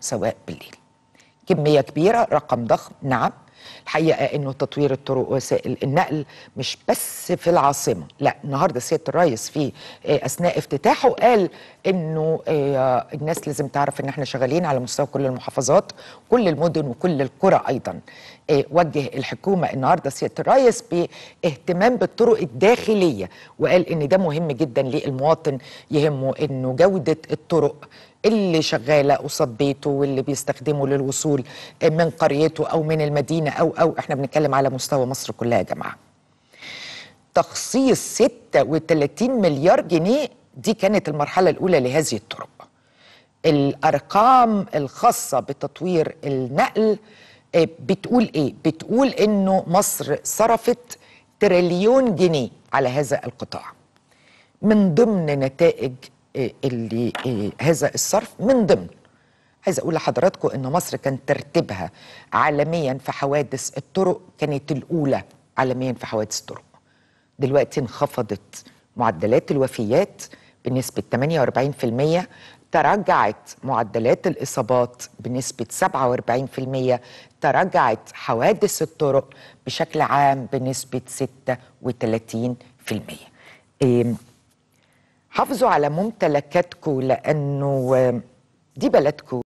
سواء بالليل كمية كبيرة رقم ضخم نعم الحقيقة أنه تطوير الطرق وسائل النقل مش بس في العاصمة لا النهاردة سيادة الرئيس في آه، أثناء افتتاحه قال أنه آه، الناس لازم تعرف أن احنا شغالين على مستوى كل المحافظات كل المدن وكل القرى أيضا آه، وجه الحكومة النهاردة سيادة الرئيس باهتمام بالطرق الداخلية وقال أن ده مهم جدا للمواطن يهمه أنه جودة الطرق اللي شغاله قصاد بيته واللي بيستخدمه للوصول من قريته او من المدينه او او احنا بنتكلم على مستوى مصر كلها يا جماعه. تخصيص 36 مليار جنيه دي كانت المرحله الاولى لهذه الطرق. الارقام الخاصه بتطوير النقل آه، بتقول ايه؟ بتقول انه مصر صرفت تريليون جنيه على هذا القطاع. من ضمن نتائج اللي آه، هذا الصرف من ضمن عايز اقول لحضراتكم ان مصر كان ترتيبها عالميا في حوادث الطرق كانت الاولى عالميا في حوادث الطرق دلوقتي انخفضت معدلات الوفيات بنسبه 48% تراجعت معدلات الإصابات بنسبة 47% تراجعت حوادث الطرق بشكل عام بنسبة 36% حافظوا على ممتلكاتكم لأنه دي بلدكم